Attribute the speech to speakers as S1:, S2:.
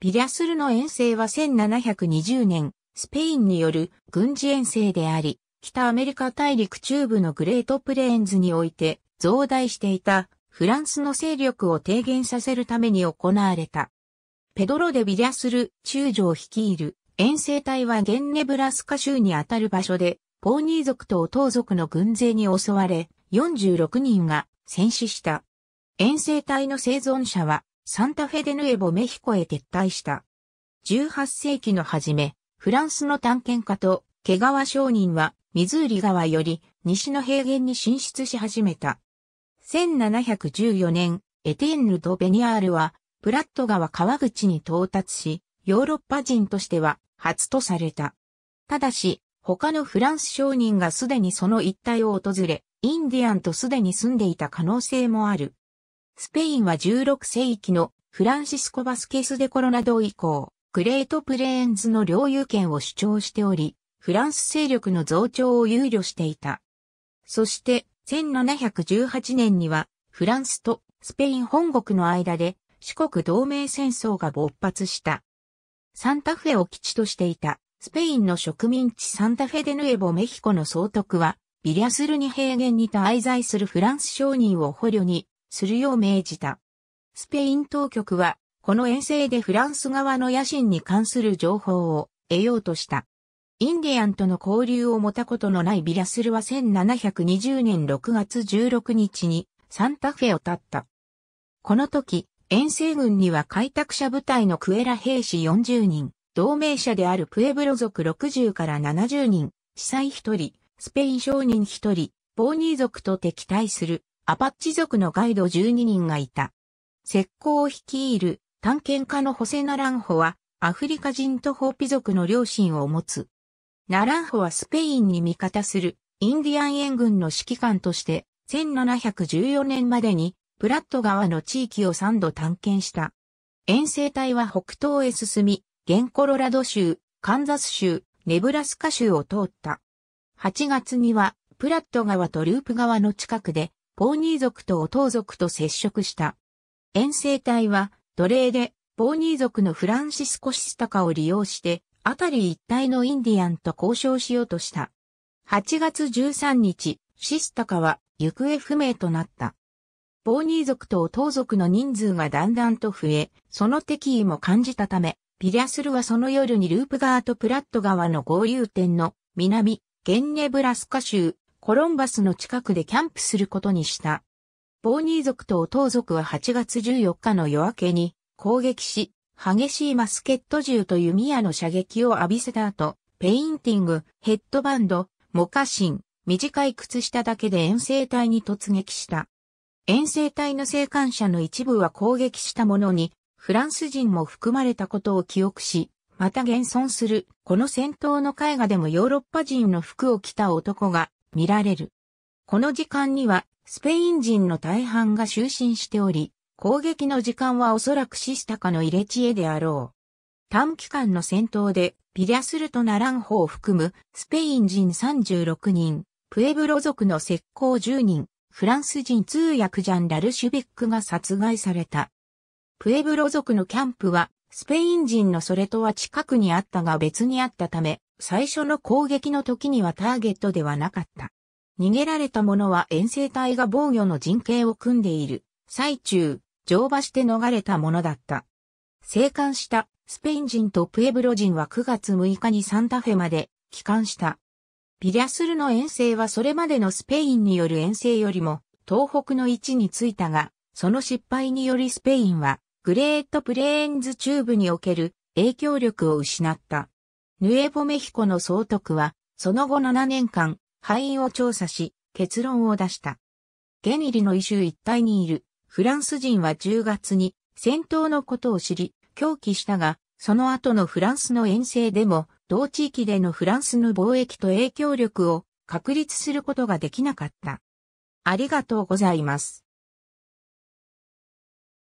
S1: ピャスルの遠征は1720年、スペインによる軍事遠征であり、北アメリカ大陸中部のグレートプレーンズにおいて増大していたフランスの勢力を低減させるために行われた。ペドロ・デ・ビリャスル中将率いる遠征隊はゲンネブラスカ州にあたる場所でポーニー族とオトー族の軍勢に襲われ46人が戦死した。遠征隊の生存者はサンタフェデヌエボメヒコへ撤退した。18世紀の初め、フランスの探検家と毛川商人はミズーリ川より西の平原に進出し始めた。1714年、エテンヌとベニアールはプラット川川口に到達し、ヨーロッパ人としては初とされた。ただし、他のフランス商人がすでにその一帯を訪れ、インディアンとすでに住んでいた可能性もある。スペインは16世紀のフランシスコ・バスケス・デ・コロナド以降、グレートプレーンズの領有権を主張しており、フランス勢力の増長を憂慮していた。そして、1718年には、フランスとスペイン本国の間で、四国同盟戦争が勃発した。サンタフェを基地としていた、スペインの植民地サンタフェデヌエボメヒコの総督は、ビリアスルニ平原に滞在するフランス商人を捕虜に、するよう命じた。スペイン当局は、この遠征でフランス側の野心に関する情報を得ようとした。インディアンとの交流を持たことのないビラスルは1720年6月16日にサンタフェを立った。この時、遠征軍には開拓者部隊のクエラ兵士40人、同盟者であるプエブロ族60から70人、司祭1人、スペイン商人1人、ボーニー族と敵対するアパッチ族のガイド12人がいた。石膏を率いる探検家のホセ・ナランホは、アフリカ人とホーピ族の両親を持つ。ナランホはスペインに味方するインディアン援軍の指揮官として、1714年までにプラット川の地域を3度探検した。遠征隊は北東へ進み、現コロラド州、カンザス州、ネブラスカ州を通った。8月には、プラット川とループ川の近くで、ポーニー族とオトー族と接触した。遠征隊は奴隷でポーニー族のフランシスコ・シスタカを利用して、あたり一帯のインディアンと交渉しようとした。8月13日、シスタカは行方不明となった。ポーニー族とオトー族の人数がだんだんと増え、その敵意も感じたため、ピリアスルはその夜にループ川とプラット川の合流点の南、ゲンネブラスカ州コロンバスの近くでキャンプすることにした。ボーニー族とオトー族は8月14日の夜明けに攻撃し、激しいマスケット銃と弓矢の射撃を浴びせた後、ペインティング、ヘッドバンド、モカシン、短い靴下だけで遠征隊に突撃した。遠征隊の生還者の一部は攻撃したものに、フランス人も含まれたことを記憶し、また現存する、この戦闘の絵画でもヨーロッパ人の服を着た男が、見られる。この時間にはスペイン人の大半が就寝しており、攻撃の時間はおそらくシスタカの入れ知恵であろう。短期間の戦闘で、ピリャスルトナランホを含むスペイン人36人、プエブロ族の石膏10人、フランス人通訳ジャン・ラルシュビックが殺害された。プエブロ族のキャンプは、スペイン人のそれとは近くにあったが別にあったため、最初の攻撃の時にはターゲットではなかった。逃げられた者は遠征隊が防御の陣形を組んでいる。最中、乗馬して逃れたものだった。生還したスペイン人とプエブロ人は9月6日にサンタフェまで帰還した。ピリャスルの遠征はそれまでのスペインによる遠征よりも東北の位置についたが、その失敗によりスペインはグレートプレーンズ中部における影響力を失った。ヌエボメヒコの総督は、その後7年間、敗因を調査し、結論を出した。ゲニリの異州一帯にいるフランス人は10月に戦闘のことを知り、狂気したが、その後のフランスの遠征でも、同地域でのフランスの貿易と影響力を確立することができなかった。ありがとうございます。